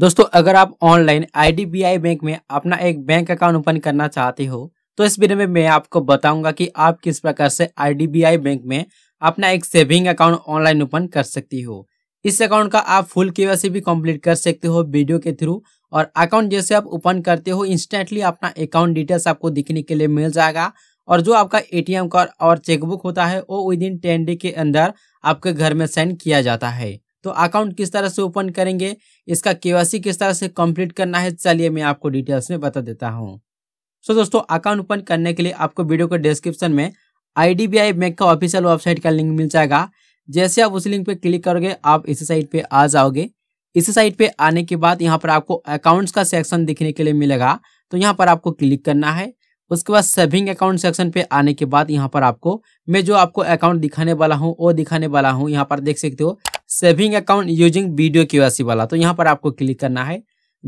दोस्तों अगर आप ऑनलाइन आईडीबीआई बैंक में अपना एक बैंक अकाउंट ओपन करना चाहते हो तो इस वीडियो में मैं आपको बताऊंगा कि आप किस प्रकार से आईडीबीआई बैंक में अपना एक सेविंग अकाउंट ऑनलाइन ओपन कर सकती हो इस अकाउंट का आप फुल वैसे भी कंप्लीट कर सकते हो वीडियो के थ्रू और अकाउंट जैसे आप ओपन करते हो इंस्टेंटली अपना अकाउंट डिटेल्स आपको दिखने के लिए मिल जाएगा और जो आपका ए कार्ड और चेकबुक होता है वो विद इन टेन डे के अंदर आपके घर में सेंड किया जाता है तो अकाउंट किस तरह से ओपन करेंगे इसका केवासी किस तरह से कंप्लीट करना है चलिए मैं आपको डिटेल्स में बता देता हूँ सो दोस्तों अकाउंट ओपन करने के लिए आपको वीडियो के डिस्क्रिप्शन में आई डी बैंक का ऑफिशियल वेबसाइट का लिंक मिल जाएगा जैसे आप उस लिंक पर क्लिक करोगे आप इसी साइट पर आ जाओगे इसी साइट पे आने के बाद यहाँ पर आपको अकाउंट्स का सेक्शन दिखने के लिए मिलेगा तो यहाँ पर आपको क्लिक करना है उसके बाद सेविंग अकाउंट सेक्शन पे आने के बाद यहाँ पर आपको मैं जो आपको अकाउंट दिखाने वाला हूँ वो दिखाने वाला हूँ यहाँ पर देख सकते हो saving account using video KYC वाला तो यहाँ पर आपको क्लिक करना है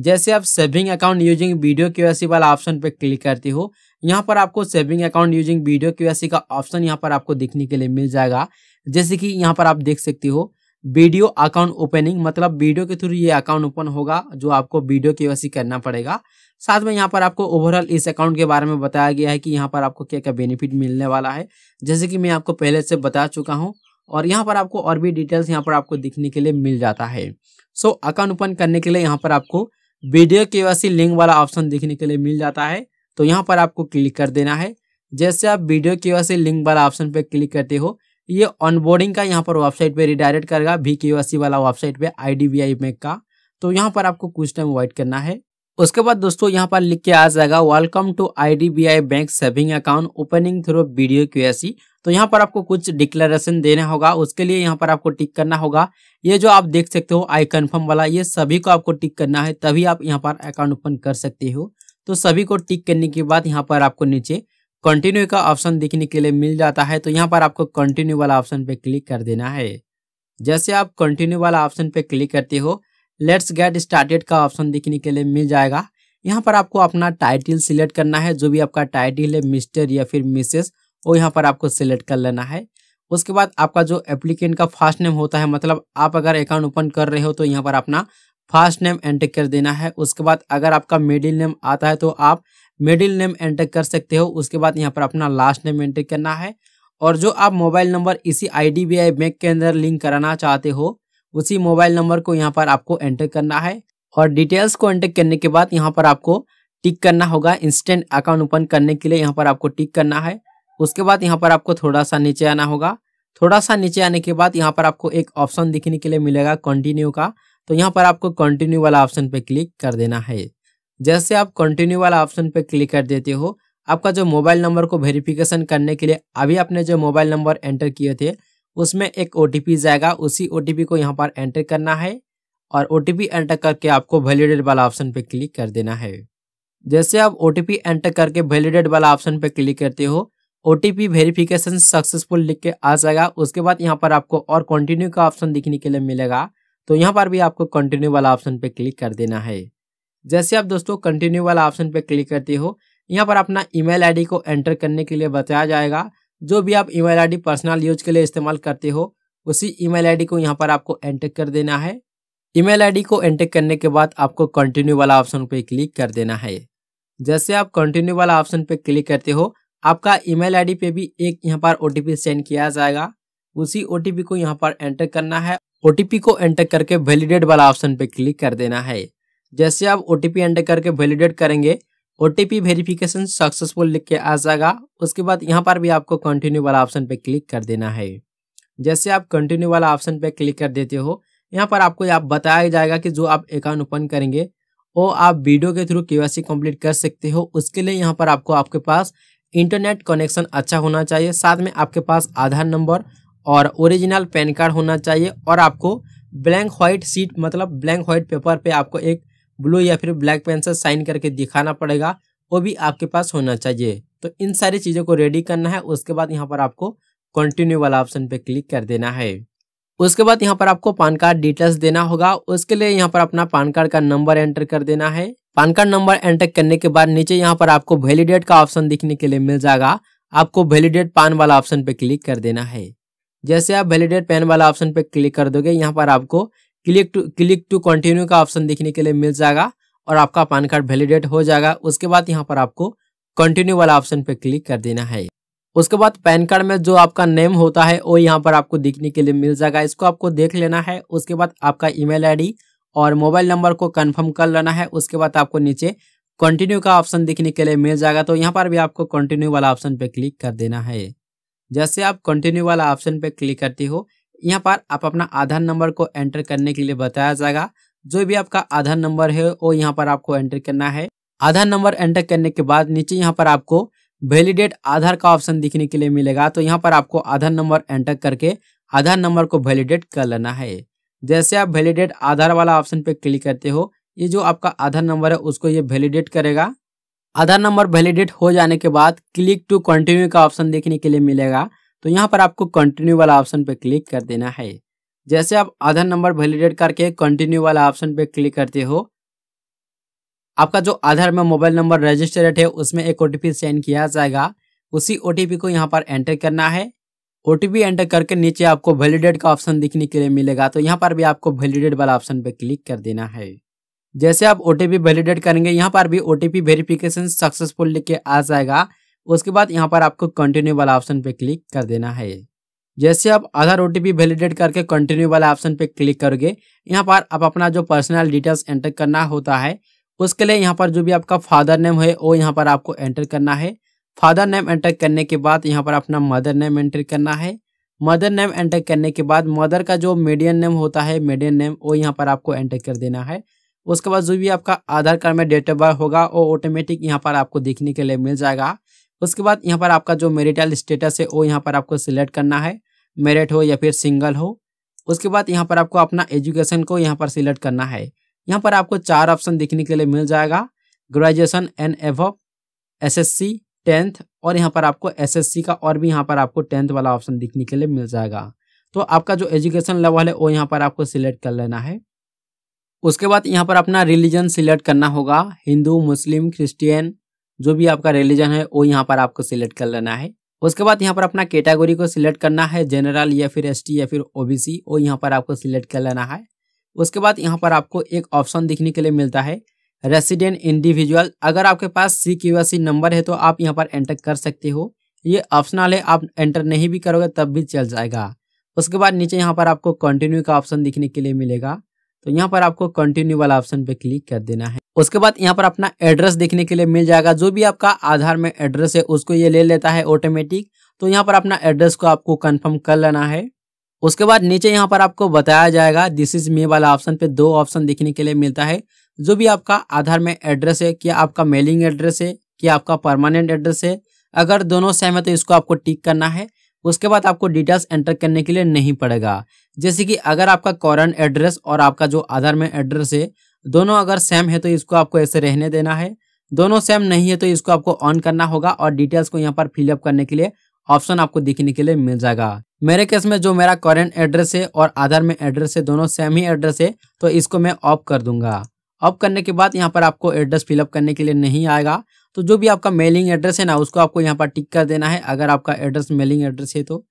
जैसे आप saving account using video KYC वाला ऑप्शन पर क्लिक करते हो यहाँ पर आपको saving account using video KYC का ऑप्शन यहाँ पर आपको देखने के लिए मिल जाएगा जैसे कि यहाँ पर आप देख सकते हो वीडियो अकाउंट ओपनिंग मतलब वीडियो के थ्रू ये अकाउंट ओपन होगा जो आपको वीडियो के करना पड़ेगा साथ में यहाँ पर आपको ओवरऑल इस अकाउंट के बारे में बताया गया है कि यहाँ पर आपको क्या क्या बेनिफिट मिलने वाला है जैसे कि मैं आपको पहले से बता चुका हूँ और यहाँ पर आपको और भी डिटेल्स यहाँ पर आपको दिखने के लिए मिल जाता है सो so, अकाउंट ओपन करने के लिए यहाँ पर आपको वीडियो के लिंक वाला ऑप्शन देखने के लिए मिल जाता है तो यहाँ पर आपको क्लिक कर देना है जैसे आप वीडियो के लिंक वाला ऑप्शन पर क्लिक करते हो ये ऑनबोर्डिंग का यहाँ पर वेबसाइट पे रिडायरेक्ट करेगा वी के वाला वेबसाइट पे I D B I bank का तो यहाँ पर आपको कुछ टाइम वेट करना है उसके बाद दोस्तों यहाँ पर लिख के आ जाएगा welcome to IDBI bank saving account opening through video KYC तो यहाँ पर आपको कुछ डिक्लेरेशन देना होगा उसके लिए यहाँ पर आपको टिक करना होगा ये जो आप देख सकते हो आई कन्फर्म वाला ये सभी को आपको टिक करना है तभी आप यहाँ पर अकाउंट ओपन कर सकते हो तो सभी को टिक करने के बाद यहाँ पर आपको नीचे कंटिन्यू का ऑप्शन देखने के लिए मिल जाता है तो यहाँ पर आपको कंटिन्यू वाला ऑप्शन पे क्लिक कर देना है जैसे आप कंटिन्यू वाला ऑप्शन पे क्लिक करते हो लेट्स गेट स्टार्टेड का ऑप्शन देखने के लिए मिल जाएगा यहाँ पर आपको अपना टाइटल सिलेक्ट करना है जो भी आपका टाइटल है मिस्टर या फिर मिसेस वो यहाँ पर आपको सिलेक्ट कर लेना है उसके बाद आपका जो एप्लीकेंट का फर्स्ट नेम होता है मतलब आप अगर अकाउंट ओपन कर रहे हो तो यहाँ पर अपना फर्स्ट नेम एंटर कर देना है उसके बाद अगर आपका मिडिल नेम आता है तो आप मिडिल नेम एंटर कर सकते हो उसके बाद यहाँ पर अपना लास्ट नेम एंटर करना है और जो आप मोबाइल नंबर इसी आई बैंक के अंदर लिंक कराना चाहते हो उसी मोबाइल नंबर को यहाँ पर आपको एंटर करना है और डिटेल्स को एंटर करने के बाद यहाँ पर आपको टिक करना होगा इंस्टेंट अकाउंट ओपन करने के लिए यहाँ पर आपको टिक करना है उसके बाद यहाँ पर आपको थोड़ा सा नीचे आना होगा थोड़ा सा नीचे आने के बाद यहाँ पर आपको एक ऑप्शन दिखने के लिए मिलेगा कंटिन्यू का तो यहाँ पर आपको कंटिन्यू वाला ऑप्शन पे क्लिक कर देना है जैसे आप कंटिन्यू वाला ऑप्शन पे क्लिक कर देते हो आपका जो मोबाइल नंबर को वेरिफिकेशन करने के लिए अभी आपने जो मोबाइल नंबर एंटर किए थे उसमें एक ओ जाएगा उसी ओ को यहाँ पर एंटर करना है और ओ एंटर करके आपको वैलिडेट वाला ऑप्शन पे क्लिक कर देना है जैसे आप ओ एंटर करके वैलिडेट वाला ऑप्शन पे क्लिक करते हो ओ वेरिफिकेशन सक्सेसफुल लिख के आ जाएगा उसके बाद यहाँ पर आपको और कंटिन्यू का ऑप्शन दिखने के लिए मिलेगा तो यहाँ पर भी आपको कंटिन्यू वाला ऑप्शन पे क्लिक कर देना है जैसे आप दोस्तों कंटिन्यू वाला ऑप्शन पे क्लिक करते हो यहाँ पर अपना ईमेल आईडी को एंटर करने के लिए बताया जाएगा जो भी आप ईमेल आईडी पर्सनल यूज के लिए इस्तेमाल करते हो उसी ईमेल आईडी को यहाँ पर आपको एंटर कर देना है ईमेल आईडी को एंटर करने के बाद आपको कंटिन्यू वाला ऑप्शन पे क्लिक कर देना है जैसे आप कंटिन्यू वाला ऑप्शन पे क्लिक करते हो आपका ईमेल आईडी पे भी एक यहाँ पर ओटीपी सेंड किया जाएगा उसी ओटीपी को यहाँ पर एंटर करना है ओटीपी को एंटर करके वैलिडेट वाला ऑप्शन पे क्लिक कर देना है जैसे आप ओटीपी एंटर करके वैलिडेट करेंगे ओ टी वेरिफिकेशन सक्सेसफुल लिख के आ जाएगा उसके बाद यहाँ पर भी आपको कंटिन्यू वाला ऑप्शन पे क्लिक कर देना है जैसे आप कंटिन्यू वाला ऑप्शन पे क्लिक कर देते हो यहाँ पर आपको आप बताया जाएगा कि जो आप अकाउंट ओपन करेंगे वो आप वीडियो के थ्रू के कम्प्लीट कर सकते हो उसके लिए यहाँ पर आपको आपके पास इंटरनेट कनेक्शन अच्छा होना चाहिए साथ में आपके पास आधार नंबर और ओरिजिनल पैन कार्ड होना चाहिए और आपको ब्लैंक वाइट सीट मतलब ब्लैंक वाइट पेपर पे आपको एक ब्लू या फिर ब्लैक पेन से साइन करके दिखाना पड़ेगा वो भी आपके पास होना चाहिए तो इन सारी चीज़ों को रेडी करना है उसके बाद यहाँ पर आपको कंटिन्यू वाला ऑप्शन पे क्लिक कर देना है उसके बाद यहाँ पर आपको पान कार्ड डिटेल्स देना होगा उसके लिए यहाँ पर अपना पान कार्ड का नंबर एंटर कर देना है पान कार्ड नंबर एंटर करने के बाद नीचे यहाँ पर आपको वैलिडेट का ऑप्शन दिखने के लिए मिल जाएगा आपको वैलिडेट पान वाला ऑप्शन पे क्लिक कर देना है जैसे आप वैलिडेट पैन वाला ऑप्शन पे क्लिक कर दोगे यहाँ पर आपको click to click to continue का ऑप्शन देखने के लिए मिल जाएगा और आपका पैन कार्ड वैलिडेट हो जाएगा उसके बाद यहाँ पर आपको कंटिन्यू वाला ऑप्शन पे क्लिक कर देना है उसके बाद पैन कार्ड में जो आपका नेम होता है वो यहाँ पर आपको दिखने के लिए मिल जाएगा इसको आपको देख लेना है उसके बाद आपका ईमेल आईडी और मोबाइल नंबर को कंफर्म कर लेना है उसके बाद आपको नीचे कंटिन्यू का ऑप्शन दिखने के लिए मिल जाएगा तो यहाँ पर भी आपको कंटिन्यू वाला ऑप्शन पे क्लिक कर देना है जैसे आप कंटिन्यू वाला ऑप्शन पे क्लिक करते हो यहाँ पर आप अपना आधार नंबर को एंटर करने के लिए बताया जाएगा जो भी आपका आधार नंबर है वो यहाँ पर आपको एंटर करना है आधार नंबर एंटर करने के बाद नीचे यहाँ पर आपको वैलिडेट आधार का ऑप्शन दिखने के लिए मिलेगा तो यहाँ पर आपको आधार नंबर एंटर करके आधार नंबर को वैलिडेट कर लेना है जैसे आप वैलिडेट आधार वाला ऑप्शन पे क्लिक करते हो ये जो आपका आधार नंबर है उसको ये वैलिडेट करेगा आधार नंबर वैलिडेट हो जाने के बाद क्लिक टू कंटिन्यू का ऑप्शन देखने के लिए मिलेगा तो यहाँ पर आपको कंटिन्यू वाला ऑप्शन पे क्लिक कर देना है जैसे आप आधार नंबर वैलिडेट करके कंटिन्यू वाला ऑप्शन पे क्लिक करते हो आपका जो आधार में मोबाइल नंबर रजिस्टर्ड है उसमें एक ओटीपी सेंड किया जाएगा उसी ओटीपी को यहाँ पर एंटर करना है ओटीपी एंटर करके नीचे आपको वैलिडेट का ऑप्शन दिखने के लिए मिलेगा तो यहाँ पर भी आपको वैलिडेट वाला ऑप्शन पर क्लिक कर देना है जैसे आप ओटीपी वैलिडेट करेंगे यहाँ पर भी ओटीपी वेरिफिकेशन सक्सेसफुल लिख के आ जाएगा उसके बाद यहाँ पर आपको कंटिन्यू वाला ऑप्शन पे क्लिक कर देना है जैसे आप आधार ओ वैलिडेट करके कंटिन्यू वाला ऑप्शन पे क्लिक करोगे यहाँ पर आप अपना जो पर्सनल डिटेल्स एंटर करना होता है उसके लिए यहाँ पर जो भी आपका फादर नेम है वो यहाँ पर आपको एंटर करना है फादर नेम एंटर करने के बाद यहाँ पर अपना मदर नेम एंटर करना है मदर नेम एंटर करने के बाद मदर का जो मीडियन नेम होता है मीडियन नेम वो यहाँ पर आपको एंटर कर देना है उसके बाद जो भी आपका आधार कार्ड में डेट ऑफ बर्थ होगा वो ऑटोमेटिक यहाँ पर आपको देखने के लिए मिल जाएगा उसके बाद यहाँ पर आपका जो मेरिटल स्टेटस है वो यहाँ पर आपको सिलेक्ट करना है मेरिट हो या फिर सिंगल हो उसके बाद यहाँ पर आपको अपना एजुकेशन को यहाँ पर सिलेक्ट करना है यहाँ पर आपको चार ऑप्शन देखने के लिए मिल जाएगा graduation and S C tenth और यहाँ पर आपको एस एस सी का और भी यहाँ पर आपको टेंथ वाला ऑप्शन दिखने के लिए मिल जाएगा तो आपका जो एजुकेशन लेवल है वो यहाँ पर आपको सिलेक्ट कर लेना है उसके बाद यहाँ पर अपना रिलीजन सिलेक्ट करना होगा हिंदू मुस्लिम क्रिश्चियन जो भी आपका रिलीजन है वो यहाँ पर आपको सिलेक्ट कर लेना है उसके बाद यहाँ पर अपना कैटेगोरी को सिलेक्ट करना है जनरल या फिर एसटी या फिर ओबीसी वो यहाँ पर आपको सिलेक्ट कर लेना है उसके बाद यहाँ पर आपको एक ऑप्शन दिखने के लिए मिलता है रेसिडेंट इंडिविजुअल अगर आपके पास सी क्यू नंबर है तो आप यहाँ पर एंटर कर सकते हो ये ऑप्शनल है आप एंटर नहीं भी करोगे तब भी चल जाएगा उसके बाद नीचे यहाँ पर आपको कंटिन्यू का ऑप्शन दिखने के लिए मिलेगा तो यहाँ पर आपको कंटिन्यू वाला ऑप्शन पे क्लिक कर देना है उसके बाद यहाँ पर अपना एड्रेस देखने के लिए मिल जाएगा जो भी आपका आधार में एड्रेस है उसको ये ले लेता है ऑटोमेटिक तो यहाँ पर अपना एड्रेस को आपको कंफर्म कर लेना है उसके बाद नीचे यहाँ पर आपको बताया जाएगा दिस इज मे वाला ऑप्शन पे दो ऑप्शन देखने के लिए मिलता है जो भी आपका आधार में एड्रेस है क्या आपका मेलिंग एड्रेस है क्या आपका परमानेंट एड्रेस है अगर दोनों सेम है तो इसको आपको टिक करना है उसके बाद आपको डिटेल्स एंटर करने के लिए नहीं पड़ेगा जैसे कि अगर आपका करंट एड्रेस और आपका जो आधार में एड्रेस है दोनों अगर सेम है तो इसको आपको ऐसे रहने देना है दोनों सेम नहीं है तो इसको आपको ऑन करना होगा और डिटेल्स को यहाँ पर फिलअप करने के लिए ऑप्शन आपको दिखने के लिए मिल जाएगा मेरे केस में जो मेरा करेंट एड्रेस है और आधार में एड्रेस है दोनों सेम ही एड्रेस है तो इसको मैं ऑफ कर दूंगा ऑफ करने के बाद यहाँ पर आपको एड्रेस फिलअप करने के लिए नहीं आएगा तो जो भी आपका मेलिंग एड्रेस है ना उसको आपको यहाँ पर टिक कर देना है अगर आपका एड्रेस मेलिंग एड्रेस है तो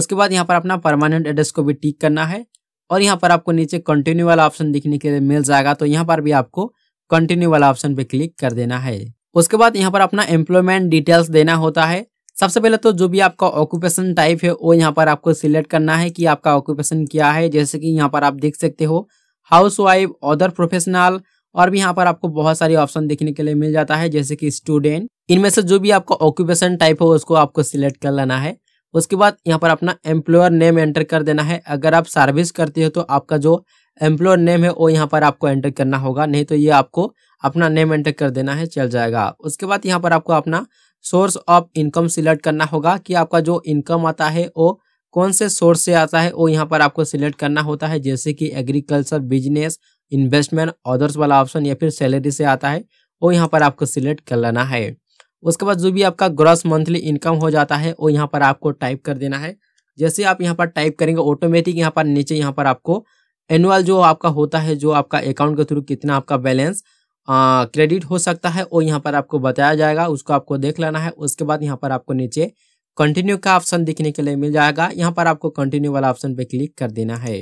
उसके बाद यहाँ पर अपना परमानेंट एड्रेस को भी टिक करना है और यहाँ पर आपको नीचे कंटिन्यू वाला ऑप्शन दिखने के लिए मिल जाएगा तो यहाँ पर भी आपको कंटिन्यू वाला ऑप्शन पे क्लिक कर देना है उसके बाद यहाँ पर अपना एम्प्लॉयमेंट डिटेल्स देना होता है सबसे पहले तो जो भी आपका ऑक्यूपेशन टाइप है वो यहाँ पर आपको सिलेक्ट करना है कि आपका ऑक्यूपेशन क्या है जैसे कि यहाँ पर आप देख सकते हो हाउस वाइफ अदर प्रोफेशनल और भी यहाँ पर आपको बहुत सारे ऑप्शन देखने के लिए मिल जाता है जैसे कि स्टूडेंट इनमें से जो भी आपका ऑक्यूपेशन टाइप हो उसको आपको सिलेक्ट कर लेना है उसके बाद यहाँ पर अपना एम्प्लॉयर नेम एंटर कर देना है अगर आप सर्विस करते हो तो आपका जो एम्प्लॉयर नेम है वो यहाँ पर आपको एंटर करना होगा नहीं तो ये आपको अपना नेम एंटर कर देना है चल जाएगा उसके बाद यहाँ पर आपको अपना सोर्स ऑफ इनकम सिलेक्ट करना होगा कि आपका जो इनकम आता है वो कौन से सोर्स से आता है वो यहाँ पर आपको सिलेक्ट करना होता है जैसे कि एग्रीकल्चर बिजनेस इन्वेस्टमेंट ऑर्डर्स वाला ऑप्शन या फिर सैलरी से आता है वो यहाँ पर आपको सिलेक्ट कर लेना है उसके बाद जो भी आपका ग्रॉस मंथली इनकम हो जाता है वो यहाँ पर आपको टाइप कर देना है जैसे आप यहाँ पर टाइप करेंगे ऑटोमेटिक यहाँ पर नीचे यहाँ पर आपको एनुअल जो आपका होता है जो आपका अकाउंट के थ्रू कितना आपका बैलेंस क्रेडिट हो सकता है वो यहाँ पर आपको बताया जाएगा उसको आपको देख लेना है उसके बाद यहाँ पर आपको नीचे कंटिन्यू का ऑप्शन देखने के लिए मिल जाएगा यहाँ पर आपको कंटिन्यू वाला ऑप्शन पे क्लिक कर देना है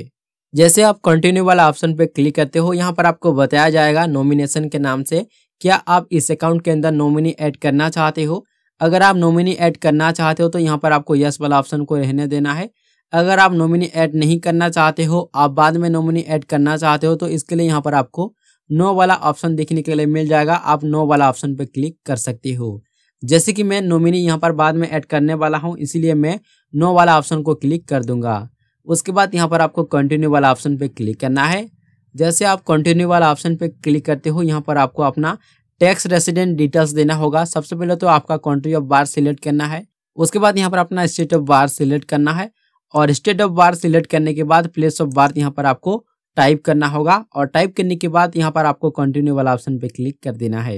जैसे आप कंटिन्यू वाला ऑप्शन पे क्लिक करते हो यहाँ पर आपको बताया जाएगा नॉमिनेशन के नाम से क्या आप इस अकाउंट के अंदर नॉमिनी ऐड करना चाहते हो अगर आप नॉमिनी ऐड करना चाहते हो तो यहाँ पर आपको यस वाला ऑप्शन को रहने देना है अगर आप नॉमिनी ऐड नहीं करना चाहते हो आप बाद में नॉमिनी ऐड करना चाहते हो तो इसके लिए यहाँ पर आपको नो वाला ऑप्शन देखने के लिए मिल जाएगा आप नो वाला ऑप्शन पर क्लिक कर सकते हो जैसे कि मैं नॉमिनी यहाँ पर बाद में ऐड करने वाला हूँ इसीलिए मैं नो वाला ऑप्शन को क्लिक कर दूंगा उसके बाद यहाँ पर आपको कंटिन्यू वाला ऑप्शन पर क्लिक करना है जैसे आप कंटिन्यू वाला ऑप्शन पर क्लिक करते हो यहाँ पर आपको अपना टैक्स रेसिडेंट डिटेल्स देना होगा सबसे पहले तो आपका कंट्री ऑफ बार सिलेक्ट करना है उसके बाद यहाँ पर अपना स्टेट ऑफ बार सिलेक्ट करना है और स्टेट ऑफ बार सिलेक्ट करने के बाद प्लेस ऑफ बार यहाँ पर आपको टाइप करना होगा और टाइप करने के बाद यहाँ पर आपको कंटिन्यू वाला ऑप्शन पे क्लिक कर देना है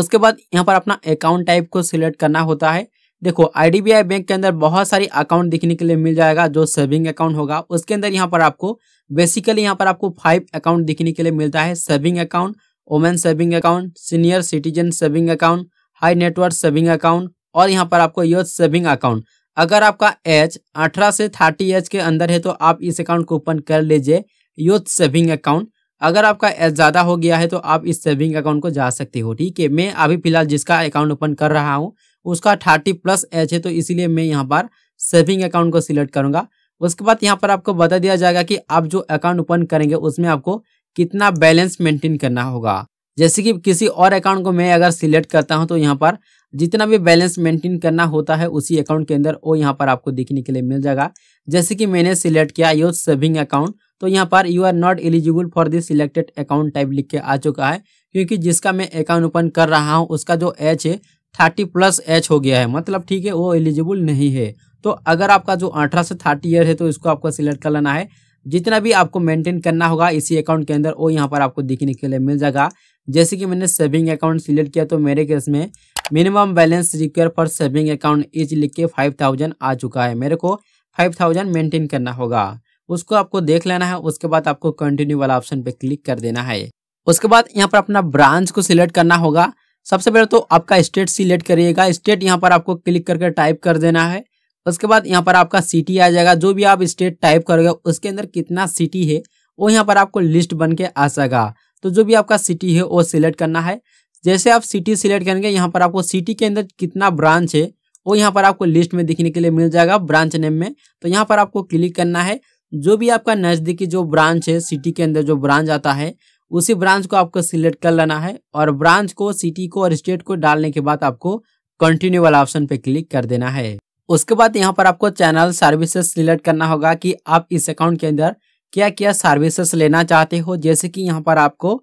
उसके बाद यहाँ पर अपना अकाउंट टाइप को सिलेक्ट करना होता है देखो आईडीबीआई बैंक के अंदर बहुत सारी अकाउंट देखने के लिए मिल जाएगा जो सेविंग अकाउंट होगा उसके अंदर यहाँ पर आपको बेसिकली यहाँ पर आपको फाइव अकाउंट देखने के लिए मिलता है saving account women saving account senior citizen saving account high network saving account और यहाँ पर आपको यूथ सेविंग अकाउंट अगर आपका एज अठारह से थर्टी एज के अंदर है तो आप इस अकाउंट को ओपन कर लीजिए यूथ सेविंग अकाउंट अगर आपका ज़्यादा हो गया है तो आप इस सेविंग अकाउंट को जा सकते हो ठीक है मैं अभी फिलहाल जिसका अकाउंट ओपन कर रहा हूँ उसका थर्टी प्लस एच है तो इसीलिए मैं यहाँ पर सेविंग अकाउंट को सिलेक्ट करूँगा उसके बाद यहाँ पर आपको बता दिया जाएगा कि आप जो अकाउंट ओपन करेंगे उसमें आपको कितना बैलेंस मेंटेन करना होगा जैसे कि किसी और अकाउंट को मैं अगर सिलेक्ट करता हूँ तो यहाँ पर जितना भी बैलेंस मेंटेन करना होता है उसी अकाउंट के अंदर वो यहाँ पर आपको देखने के लिए मिल जाएगा जैसे कि मैंने सिलेक्ट किया योर सेविंग अकाउंट तो यहाँ पर you are not eligible for this selected account type लिख के आ चुका है क्योंकि जिसका मैं अकाउंट ओपन कर रहा हूँ उसका जो एच है थर्टी प्लस एच हो गया है मतलब ठीक है वो एलिजिबल नहीं है तो अगर आपका जो अठारह से थर्टी ईयर है तो इसको आपको सिलेक्ट कर लेना है जितना भी आपको मेंटेन करना होगा इसी अकाउंट के अंदर वो यहाँ पर आपको दिखने के लिए मिल जाएगा जैसे कि मैंने सेविंग अकाउंट सिलेक्ट किया तो मेरे केस में minimum balance require for saving account is लिख के फाइव थाउजेंड आ चुका है मेरे को फाइव थाउजेंड मेंटेन करना होगा उसको आपको देख लेना है उसके बाद आपको कंटिन्यू वाला ऑप्शन पे क्लिक कर देना है उसके बाद यहाँ पर अपना ब्रांच को सिलेक्ट करना होगा सबसे पहले तो आपका स्टेट सिलेक्ट करिएगा स्टेट यहाँ पर आपको क्लिक करके टाइप कर देना है उसके बाद यहाँ पर आपका सिटी आ जाएगा जो भी आप स्टेट टाइप करोगे उसके अंदर कितना सिटी है वो यहाँ पर आपको लिस्ट बन के आ सका तो जो भी आपका सिटी है वो सिलेक्ट करना है जैसे आप सिटी सिलेक्ट करेंगे यहाँ पर आपको सिटी के अंदर कितना ब्रांच है वो यहाँ पर आपको लिस्ट में दिखने के लिए मिल जाएगा ब्रांच नेम में तो यहाँ पर आपको क्लिक करना है जो भी आपका नज़दीकी जो ब्रांच है सिटी के अंदर जो ब्रांच आता है उसी ब्रांच को आपको सिलेक्ट कर लेना है और ब्रांच को सिटी को और स्टेट को डालने के बाद आपको कंटिन्यू वाला ऑप्शन पे क्लिक कर देना है उसके बाद यहाँ पर आपको चैनल सर्विसेज सिलेक्ट करना होगा कि आप इस अकाउंट के अंदर क्या क्या सर्विसेस लेना चाहते हो जैसे कि यहाँ पर आपको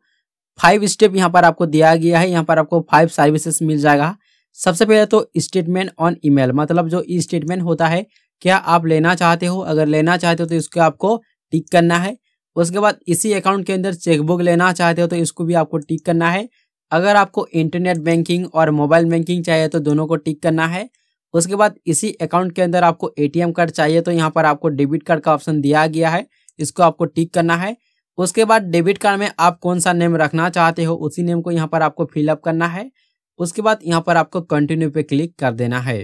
फाइव स्टेप यहाँ पर आपको दिया गया है यहाँ पर आपको फाइव सर्विसेस मिल जाएगा सबसे पहले तो स्टेटमेंट ऑन ईमेल मतलब जो ई स्टेटमेंट होता है क्या आप लेना चाहते हो अगर लेना चाहते हो तो इसको आपको टिक करना है उसके बाद इसी अकाउंट के अंदर चेकबुक लेना चाहते हो तो इसको भी आपको टिक करना है अगर आपको इंटरनेट बैंकिंग और मोबाइल बैंकिंग चाहिए तो दोनों को टिक करना है उसके बाद इसी अकाउंट के अंदर आपको एटीएम कार्ड चाहिए तो यहाँ पर आपको डेबिट कार्ड का ऑप्शन दिया गया है इसको आपको टिक करना है उसके बाद डेबिट कार्ड में आप कौन सा नेम रखना चाहते हो उसी नेम को यहाँ पर आपको फिलअप करना है उसके बाद यहाँ पर आपको कंटिन्यू पे क्लिक कर देना है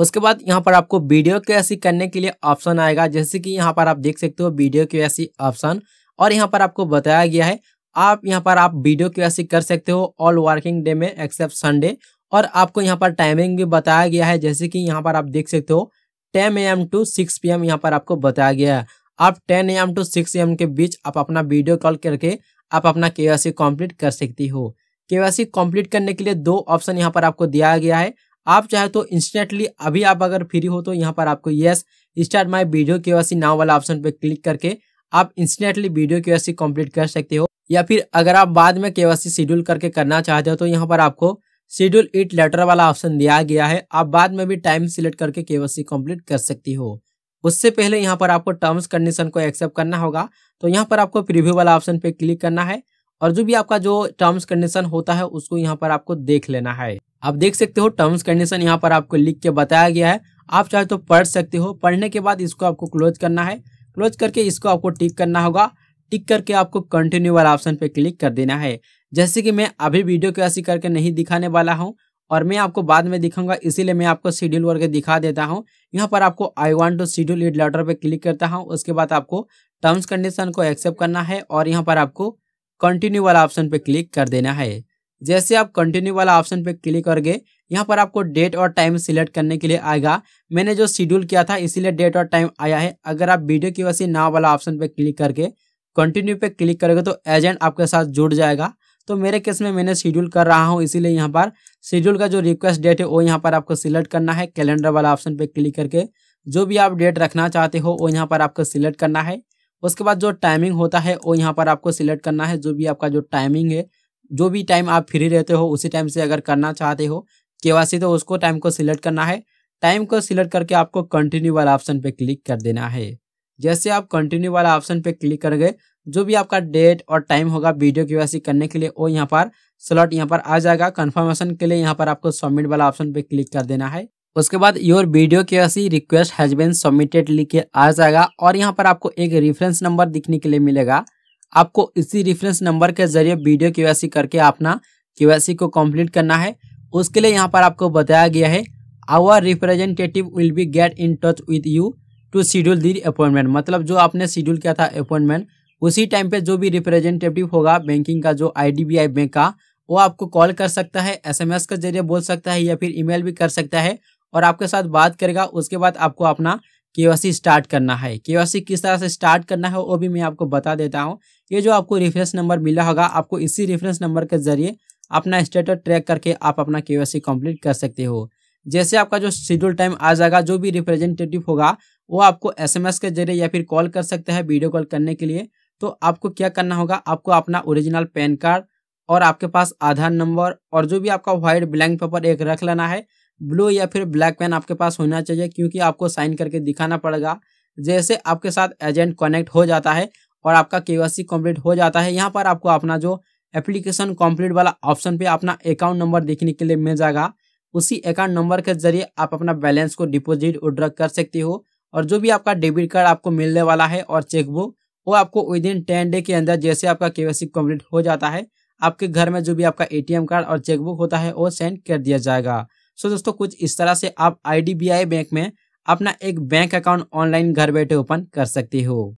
उसके बाद यहाँ पर आपको वीडियो ऐसी करने के लिए ऑप्शन आएगा जैसे कि यहाँ पर आप देख सकते हो वीडियो ऐसी ऑप्शन और यहाँ पर आपको बताया गया है आप यहाँ पर आप वीडियो ऐसी कर सकते हो ऑल वर्किंग डे में एक्सेप्ट संडे और आपको यहाँ पर टाइमिंग भी बताया गया है जैसे कि यहाँ पर आप देख सकते हो ten A to six P M यहाँ पर आपको बताया गया है आप ten A to six A के बीच आप अपना वीडियो कॉल करके आप अपना के कंप्लीट कर सकती हो के कंप्लीट करने के लिए दो ऑप्शन यहाँ पर आपको दिया गया है आप चाहे तो इंस्टेंटली अभी आप अगर फ्री हो तो यहाँ पर आपको यस स्टार्ट माई वीडियो के नाव वाला ऑप्शन पर क्लिक करके आप इंस्टेंटली वीडियो के वैसी कम्प्लीट कर सकते हो या फिर अगर आप बाद में के वैसी शेड्यूल करके करना चाहते हो तो यहाँ पर आपको शेड्यूल इट लेटर वाला ऑप्शन दिया गया है आप बाद में भी टाइम सिलेक्ट करके के वैसी कम्प्लीट कर सकती हो उससे पहले यहाँ पर आपको टर्म्स कंडीशन को एक्सेप्ट करना होगा तो यहाँ पर आपको प्रीव्यू वाला ऑप्शन पे क्लिक करना है और जो भी आपका जो टर्म्स कंडीशन होता है उसको यहाँ पर आपको देख लेना है आप देख सकते हो टर्म्स कंडीशन यहाँ पर आपको लिख के बताया गया है आप चाहे तो पढ़ सकते हो पढ़ने के बाद इसको आपको क्लोज करना है क्लोज करके इसको आपको टिक करना होगा टिक करके आपको कंटिन्यू वाला ऑप्शन पे क्लिक कर देना है जैसे कि मैं अभी वीडियो कैसी करके नहीं दिखाने वाला हूँ और मैं आपको बाद में दिखाऊंगा इसीलिए मैं आपको शेड्यूल करके दिखा देता हूँ यहाँ पर आपको I want to schedule it later पर क्लिक करता हूँ उसके बाद आपको टर्म्स कंडीशन को एक्सेप्ट करना है और यहाँ पर आपको कंटिन्यू वाला ऑप्शन पे क्लिक कर देना है जैसे आप कंटिन्यू वाला ऑप्शन पे क्लिक करके यहाँ पर आपको डेट और टाइम सिलेक्ट करने के लिए आएगा मैंने जो शेड्यूल किया था इसीलिए डेट और टाइम आया है अगर आप वीडियो की वजह से नाव वाला ऑप्शन पे क्लिक करके कंटिन्यू पे क्लिक करोगे तो एजेंट आपके साथ जुड़ जाएगा तो मेरे केस में मैंने शेड्यूल कर रहा हूँ इसीलिए यहाँ पर शेड्यूल का जो रिक्वेस्ट डेट है वो यहाँ पर आपको सिलेक्ट करना है कैलेंडर वाला ऑप्शन पर क्लिक करके जो भी आप डेट रखना चाहते हो वो यहाँ पर आपको सिलेक्ट करना है उसके बाद जो टाइमिंग होता है वो यहाँ पर आपको सिलेक्ट करना है जो भी आपका जो टाइमिंग है जो भी टाइम आप फ्री रहते हो उसी टाइम से अगर करना चाहते हो वासी तो उसको टाइम को सिलेक्ट करना है टाइम को सिलेक्ट करके आपको कंटिन्यू वाला ऑप्शन पे क्लिक कर देना है जैसे आप कंटिन्यू वाला ऑप्शन पे क्लिक कर गए जो भी आपका डेट और टाइम होगा वीडियो के वासी करने के लिए वो यहाँ पर स्लॉट यहाँ पर आ जाएगा कंफर्मेशन के लिए यहाँ पर आपको सबमिट वाला ऑप्शन पे क्लिक कर देना है उसके बाद योर वीडियो के ऐसी रिक्वेस्ट हैज बिन सबमिटेड लिख के आ जाएगा और यहाँ पर आपको एक रेफरेंस नंबर दिखने के लिए मिलेगा आपको इसी रेफरेंस नंबर के जरिए वीडियो के करके अपना के को कंप्लीट करना है उसके लिए यहाँ पर आपको बताया गया है our representative will be get in touch with you to schedule the appointment मतलब जो आपने शेड्यूल किया था अपॉइंटमेंट उसी टाइम पे जो भी रिप्रेजेंटेटिव होगा बैंकिंग का जो आई बैंक का वो आपको कॉल कर सकता है एस के जरिए बोल सकता है या फिर ईमेल भी कर सकता है और आपके साथ बात करेगा उसके बाद आपको अपना के स्टार्ट करना है के किस तरह से स्टार्ट करना है वो भी मैं आपको बता देता हूँ ये जो आपको रेफरेंस नंबर मिला होगा आपको इसी रेफरेंस नंबर के जरिए अपना स्टेटस ट्रैक करके आप अपना के कंप्लीट कर सकते हो जैसे आपका जो शेड्यूल टाइम आ जाएगा जो भी रिप्रेजेंटेटिव होगा वो आपको एसएमएस के जरिए या फिर कॉल कर सकते हैं वीडियो कॉल करने के लिए तो आपको क्या करना होगा आपको अपना ओरिजिनल पैन कार्ड और आपके पास आधार नंबर और जो भी आपका व्हाइट ब्लैंक पेपर एक रख लेना है ब्लू या फिर ब्लैक पेन आपके पास होना चाहिए क्योंकि आपको साइन करके दिखाना पड़ेगा जैसे आपके साथ एजेंट कनेक्ट हो जाता है और आपका केवासी कंप्लीट हो जाता है यहाँ पर आपको अपना जो एप्लीकेशन कंप्लीट वाला ऑप्शन पे अपना अकाउंट नंबर देखने के लिए मिल जाएगा उसी अकाउंट नंबर के जरिए आप अपना बैलेंस को डिपोजिट विड्रॉ कर सकते हो और जो भी आपका डेबिट कार्ड आपको मिलने वाला है और चेकबुक वो आपको विद इन टेन डे के अंदर जैसे आपका केवासी कंप्लीट हो जाता है आपके घर में जो भी आपका एम कार्ड और चेकबुक होता है वो सेंड कर दिया जाएगा सो दोस्तों कुछ इस तरह से आप आई बैंक में अपना एक बैंक अकाउंट ऑनलाइन घर बैठे ओपन कर सकते हो